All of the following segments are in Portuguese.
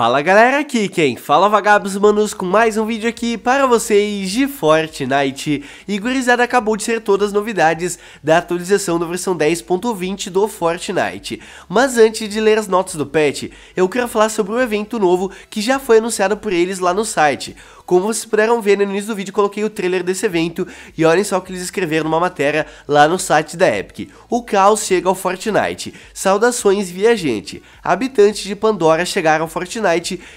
Fala galera, aqui quem fala é vagabos manos com mais um vídeo aqui para vocês de Fortnite E gurizada acabou de ser todas as novidades da atualização da versão 10.20 do Fortnite Mas antes de ler as notas do patch, eu quero falar sobre um evento novo que já foi anunciado por eles lá no site como vocês puderam ver né, no início do vídeo, coloquei o trailer desse evento e olhem só o que eles escreveram numa matéria lá no site da Epic. O caos chega ao Fortnite. Saudações viajante. Habitantes de Pandora chegaram ao Fortnite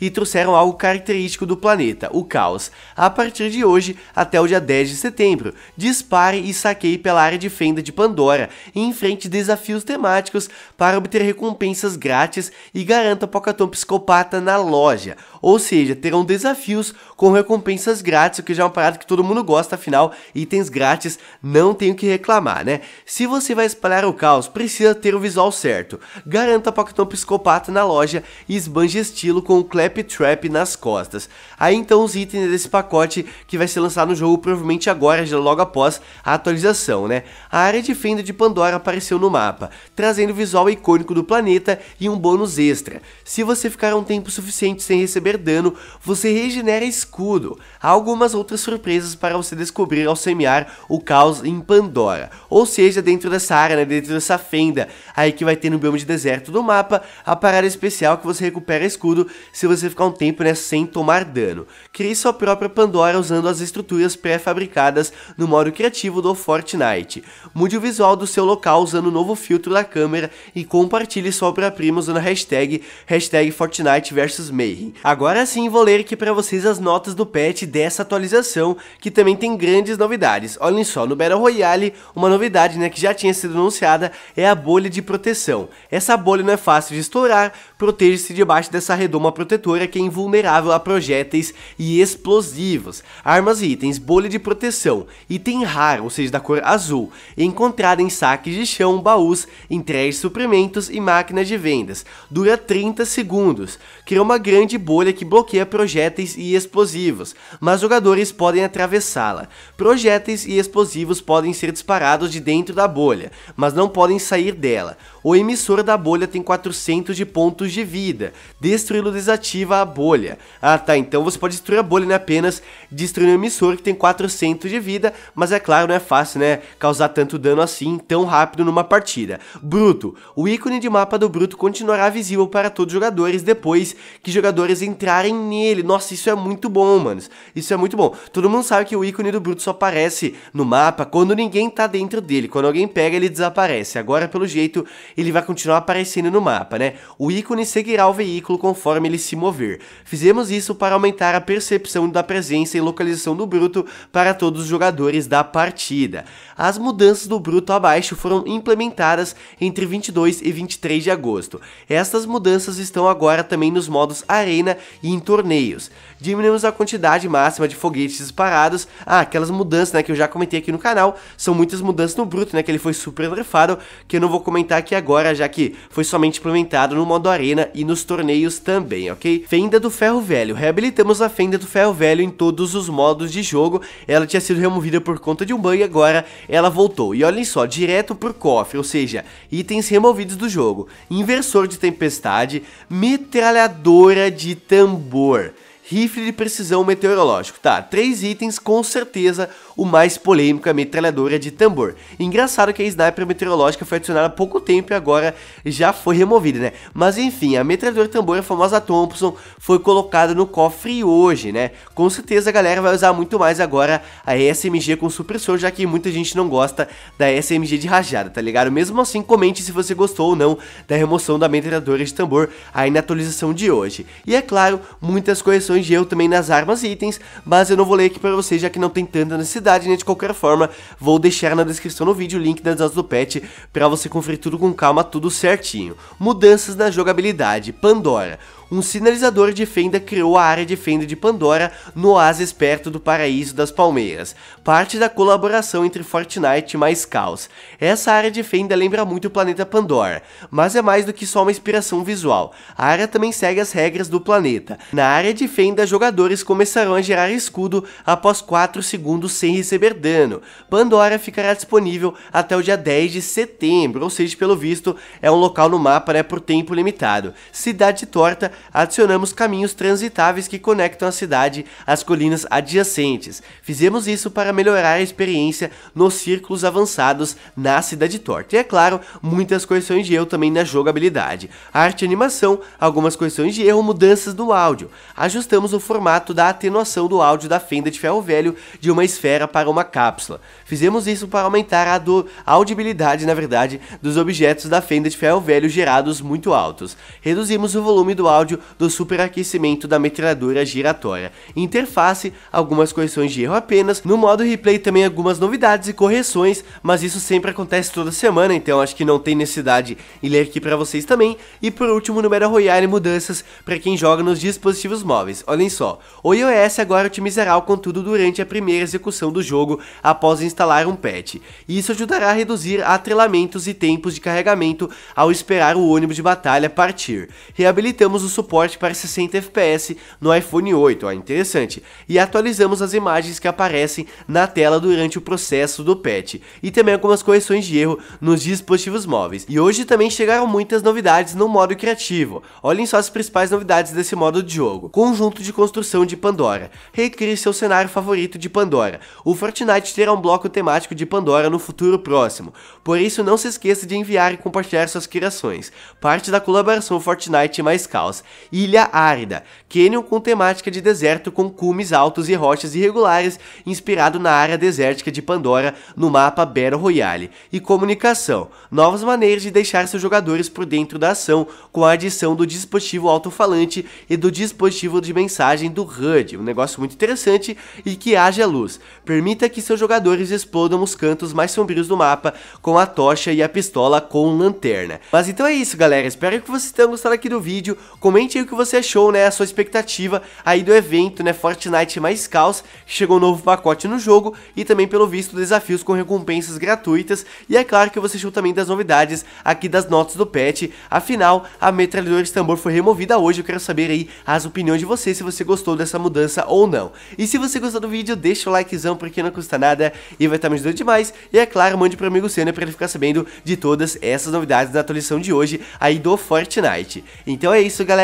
e trouxeram algo característico do planeta, o caos. A partir de hoje, até o dia 10 de setembro, dispare e saqueie pela área de fenda de Pandora e enfrente desafios temáticos para obter recompensas grátis e garanta Pocatom Psicopata na loja. Ou seja, terão desafios com recompensas grátis, o que já é uma parada que todo mundo gosta, afinal, itens grátis, não tenho que reclamar, né? Se você vai espalhar o caos, precisa ter o visual certo. Garanta Pocatom Psicopata na loja e esbanje este estilo com o Claptrap nas costas. Aí então os itens desse pacote que vai ser lançado no jogo provavelmente agora, já logo após a atualização, né? A área de fenda de Pandora apareceu no mapa, trazendo o visual icônico do planeta e um bônus extra. Se você ficar um tempo suficiente sem receber dano, você regenera escudo. Há algumas outras surpresas para você descobrir ao semear o caos em Pandora. Ou seja, dentro dessa área, né, dentro dessa fenda aí que vai ter no bioma de deserto do mapa, a parada especial é que você recupera escudo se você ficar um tempo né, sem tomar dano. Crie sua própria Pandora usando as estruturas pré-fabricadas no modo criativo do Fortnite. Mude o visual do seu local usando o novo filtro da câmera e compartilhe sua obra-prima usando a hashtag, hashtag Fortnite vs Mayhem. Agora sim vou ler aqui para vocês as notas do patch dessa atualização, que também tem grandes novidades. Olhem só, no Battle Royale, uma novidade né, que já tinha sido anunciada é a bolha de proteção. Essa bolha não é fácil de estourar, proteja-se debaixo dessa redoma protetora que é invulnerável a projéteis e explosivos. Armas e itens bolha de proteção, item raro, ou seja, da cor azul, encontrada em saques de chão, baús, entregues, suprimentos e máquinas de vendas. Dura 30 segundos. Cria é uma grande bolha que bloqueia projéteis e explosivos, mas jogadores podem atravessá-la. Projéteis e explosivos podem ser disparados de dentro da bolha, mas não podem sair dela. O emissor da bolha tem 400 de pontos de vida. destruindo destruí-lo desativa a bolha. Ah tá, então você pode destruir a bolha, né? Apenas destruir o emissor que tem 400 de vida, mas é claro, não é fácil, né? Causar tanto dano assim, tão rápido numa partida. Bruto. O ícone de mapa do Bruto continuará visível para todos os jogadores depois que jogadores entrarem nele. Nossa, isso é muito bom, manos. Isso é muito bom. Todo mundo sabe que o ícone do Bruto só aparece no mapa quando ninguém tá dentro dele. Quando alguém pega, ele desaparece. Agora, pelo jeito, ele vai continuar aparecendo no mapa, né? O ícone seguirá o veículo conforme conforme ele se mover. Fizemos isso para aumentar a percepção da presença e localização do bruto para todos os jogadores da partida. As mudanças do bruto abaixo foram implementadas entre 22 e 23 de agosto. Estas mudanças estão agora também nos modos arena e em torneios. Diminuímos a quantidade máxima de foguetes disparados. Ah, aquelas mudanças né, que eu já comentei aqui no canal, são muitas mudanças no bruto, né, que ele foi super nerfado, que eu não vou comentar aqui agora, já que foi somente implementado no modo arena e nos torneios também também, ok? Fenda do ferro velho. Reabilitamos a fenda do ferro velho em todos os modos de jogo. Ela tinha sido removida por conta de um banho e agora ela voltou. E olhem só, direto pro cofre, ou seja, itens removidos do jogo. Inversor de tempestade, metralhadora de tambor rifle de precisão meteorológico. Tá, três itens com certeza o mais polêmico é a metralhadora de tambor. Engraçado que a sniper meteorológica foi adicionada há pouco tempo e agora já foi removida, né? Mas enfim, a metralhadora de tambor, a famosa Thompson, foi colocada no cofre hoje, né? Com certeza a galera vai usar muito mais agora a SMG com supressor, já que muita gente não gosta da SMG de rajada, tá ligado? Mesmo assim, comente se você gostou ou não da remoção da metralhadora de tambor aí na atualização de hoje. E é claro, muitas correções de erro também nas armas e itens, mas eu não vou ler aqui pra vocês, já que não tem tanta necessidade né? De qualquer forma, vou deixar na descrição do vídeo o link das notas do patch para você conferir tudo com calma, tudo certinho. Mudanças na jogabilidade, Pandora um sinalizador de fenda criou a área de fenda de Pandora no oásis perto do Paraíso das Palmeiras, parte da colaboração entre Fortnite mais Caos. Essa área de fenda lembra muito o planeta Pandora, mas é mais do que só uma inspiração visual. A área também segue as regras do planeta. Na área de fenda, jogadores começarão a gerar escudo após 4 segundos sem receber dano. Pandora ficará disponível até o dia 10 de setembro, ou seja, pelo visto, é um local no mapa né, por tempo limitado. Cidade Torta adicionamos caminhos transitáveis que conectam a cidade às colinas adjacentes. Fizemos isso para melhorar a experiência nos círculos avançados na cidade torta. E é claro, muitas correções de erro também na jogabilidade. Arte e animação, algumas correções de erro, mudanças do áudio. Ajustamos o formato da atenuação do áudio da fenda de ferro velho de uma esfera para uma cápsula. Fizemos isso para aumentar a, do, a audibilidade, na verdade, dos objetos da fenda de ferro velho gerados muito altos. Reduzimos o volume do áudio áudio do superaquecimento da metralhadora giratória. Interface, algumas correções de erro apenas, no modo replay também algumas novidades e correções, mas isso sempre acontece toda semana, então acho que não tem necessidade em ler aqui para vocês também. E por último, no Battle Royale mudanças para quem joga nos dispositivos móveis. Olhem só, o iOS agora otimizará o conteúdo durante a primeira execução do jogo após instalar um patch. E isso ajudará a reduzir atrelamentos e tempos de carregamento ao esperar o ônibus de batalha partir. Reabilitamos os suporte para 60 FPS no iPhone 8, ó, ah, interessante. E atualizamos as imagens que aparecem na tela durante o processo do patch, e também algumas correções de erro nos dispositivos móveis. E hoje também chegaram muitas novidades no modo criativo. Olhem só as principais novidades desse modo de jogo. Conjunto de construção de Pandora. Recrie seu cenário favorito de Pandora. O Fortnite terá um bloco temático de Pandora no futuro próximo. Por isso não se esqueça de enviar e compartilhar suas criações. Parte da colaboração Fortnite mais Caos. Ilha Árida, cânion com temática de deserto com cumes altos e rochas irregulares, inspirado na área desértica de Pandora no mapa Battle Royale, e comunicação, novas maneiras de deixar seus jogadores por dentro da ação com a adição do dispositivo alto-falante e do dispositivo de mensagem do HUD, um negócio muito interessante e que haja luz. Permita que seus jogadores explodam os cantos mais sombrios do mapa com a tocha e a pistola com lanterna. Mas então é isso galera, espero que vocês tenham gostado aqui do vídeo, comente aí o que você achou, né, a sua expectativa aí do evento, né, Fortnite mais Caos, chegou um novo pacote no jogo e também pelo visto desafios com recompensas gratuitas e é claro que você achou também das novidades aqui das notas do patch, afinal a metralhadora de tambor foi removida hoje, eu quero saber aí as opiniões de você, se você gostou dessa mudança ou não. E se você gostou do vídeo, deixa o likezão porque não custa nada e vai estar tá me ajudando demais e é claro, mande pro amigo seu, né, pra ele ficar sabendo de todas essas novidades da atualização de hoje aí do Fortnite. Então é isso galera